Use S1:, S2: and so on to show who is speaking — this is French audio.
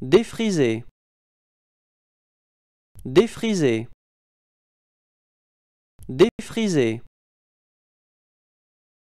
S1: Défriser. Défriser. Défriser.